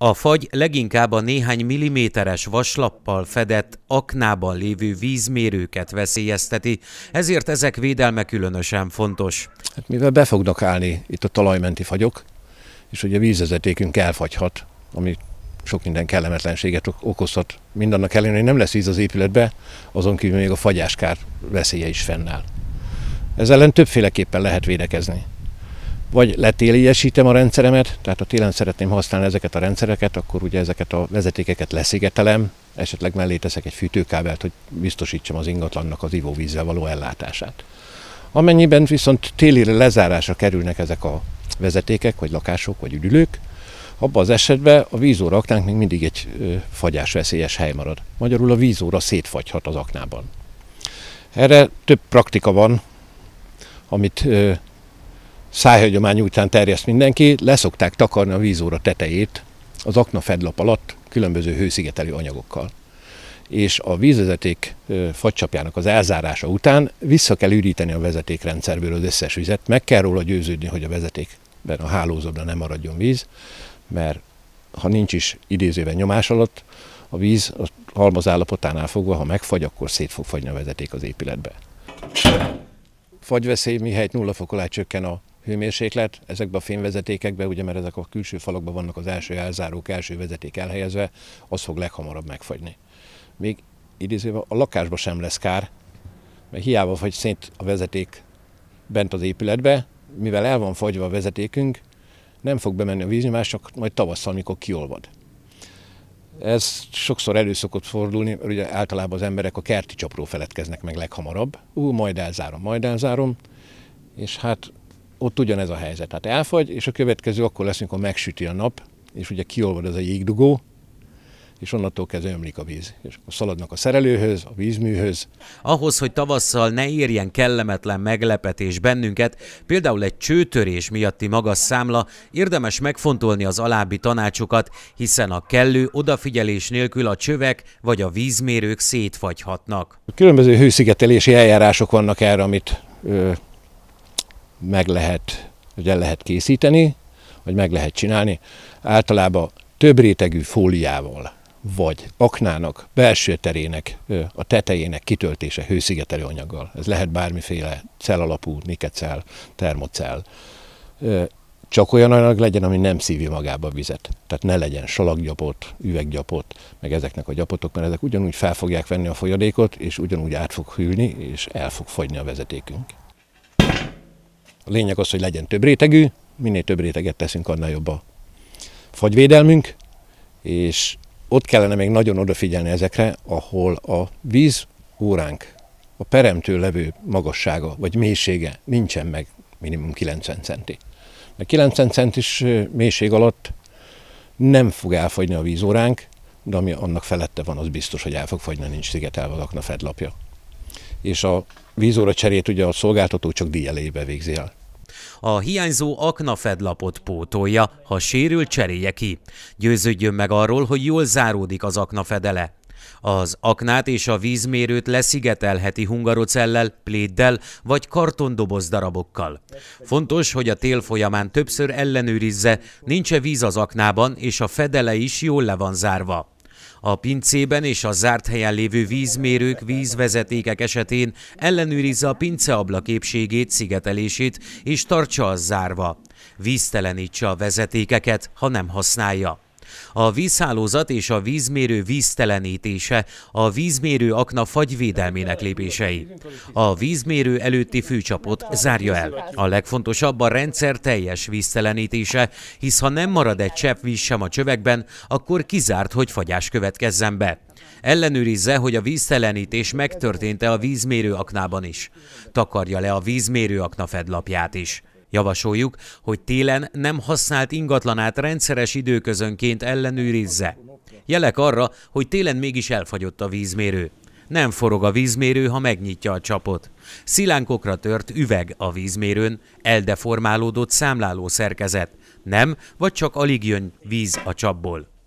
A fagy leginkább a néhány milliméteres vaslappal fedett, aknában lévő vízmérőket veszélyezteti, ezért ezek védelme különösen fontos. Hát mivel be fognak állni itt a talajmenti fagyok, és ugye vízvezetékünk elfagyhat, ami sok minden kellemetlenséget okozhat. Mindannak ellenére, hogy nem lesz víz az épületbe, azon kívül még a fagyáskár veszélye is fennáll. Ez ellen többféleképpen lehet védekezni vagy letéliesítem a rendszeremet, tehát ha télen szeretném használni ezeket a rendszereket, akkor ugye ezeket a vezetékeket leszigetelem, esetleg mellé teszek egy fűtőkábelt, hogy biztosítsam az ingatlannak az ivóvízzel való ellátását. Amennyiben viszont téli lezárásra kerülnek ezek a vezetékek, vagy lakások, vagy üdülők, abban az esetben a vízóra aknánk még mindig egy fagyásveszélyes hely marad. Magyarul a vízóra szétfagyhat az aknában. Erre több praktika van, amit szájhagyomány után terjeszt mindenki, leszokták takarni a vízóra tetejét az akna fedlap alatt különböző hőszigetelő anyagokkal. És a vízvezeték fagycsapjának az elzárása után vissza kell üríteni a vezetékrendszerből az összes vizet, meg kell róla győződni, hogy a vezetékben, a hálózatban nem maradjon víz, mert ha nincs is idézőben nyomás alatt, a víz a halmaz állapotánál fogva, ha megfagy, akkor szét fog fagyni a vezeték az épületbe. Fagyveszély mihelyt nulla fok alá csökken a hőmérséklet. Ezekben a fémvezetékekben, ugye mert ezek a külső falakban vannak az első elzárók, első vezeték elhelyezve, az fog leghamarabb megfagyni. Még idézőben a lakásba sem lesz kár, mert hiába fagy szint a vezeték bent az épületbe, mivel el van fagyva a vezetékünk, nem fog bemenni a víznyomás, csak majd tavasszal, mikor kiolvad. Ez sokszor elő szokott fordulni, mert ugye általában az emberek a kerti csapró feledkeznek meg leghamarabb. Ú, majd elzárom, majd elzárom. És hát ott ugyanez a helyzet. Tehát elfagy, és a következő akkor lesz, amikor megsüti a nap, és ugye kiolvad az a jégdugó, és onnantól kezdve ömlik a víz. És akkor szaladnak a szerelőhöz, a vízműhöz. Ahhoz, hogy tavasszal ne érjen kellemetlen meglepetés bennünket, például egy csőtörés miatti magas számla, érdemes megfontolni az alábbi tanácsokat, hiszen a kellő odafigyelés nélkül a csövek vagy a vízmérők szétfagyhatnak. Különböző hőszigetelési eljárások vannak erre, amit meg lehet, hogy el lehet készíteni, vagy meg lehet csinálni, általában több rétegű fóliával vagy aknának, belső terének, a tetejének kitöltése hőszigetelő anyaggal. Ez lehet bármiféle cell alapú, nikecell, termocell. Csak olyan anyag legyen, ami nem szívi magába a vizet. Tehát ne legyen salaggyapot, üveggyapot, meg ezeknek a gyapotok, mert ezek ugyanúgy fel fogják venni a folyadékot, és ugyanúgy át fog hűlni, és el fog fogyni a vezetékünk. A lényeg az, hogy legyen több rétegű, minél több réteget teszünk, annál jobb a fagyvédelmünk, és ott kellene még nagyon odafigyelni ezekre, ahol a víz óránk, a peremtől levő magassága vagy mélysége nincsen meg minimum 90 centi. Mert 90 centis mélység alatt nem fog elfogyni a vízóránk, de ami annak felette van, az biztos, hogy el fog fagyni, nincs szigetelve az akna fedlapja. És a vízóra cserét ugye a szolgáltató csak díjelébe végzi el a hiányzó aknafedlapot pótolja, ha sérül cserélje ki. Győződjön meg arról, hogy jól záródik az aknafedele. Az aknát és a vízmérőt leszigetelheti hungarocellel, pléddel vagy kartondoboz darabokkal. Fontos, hogy a tél folyamán többször ellenőrizze, nincs-e víz az aknában, és a fedele is jól le van zárva. A pincében és a zárt helyen lévő vízmérők, vízvezetékek esetén ellenőrizze a pinceablak épségét, szigetelését és tartsa az zárva. Víztelenítse a vezetékeket, ha nem használja. A vízhálózat és a vízmérő víztelenítése, a vízmérő akna fagyvédelmének lépései. A vízmérő előtti fűcsapot zárja el. A legfontosabb a rendszer teljes víztelenítése, hisz ha nem marad egy csepp víz sem a csövekben, akkor kizárt, hogy fagyás következzen be. Ellenőrizze, hogy a víztelenítés megtörtént-e a vízmérő aknában is. Takarja le a vízmérő akna fedlapját is. Javasoljuk, hogy télen nem használt ingatlanát rendszeres időközönként ellenőrizze. Jelek arra, hogy télen mégis elfagyott a vízmérő. Nem forog a vízmérő, ha megnyitja a csapot. Szilánkokra tört üveg a vízmérőn, eldeformálódott számláló szerkezet. Nem, vagy csak alig jön víz a csapból.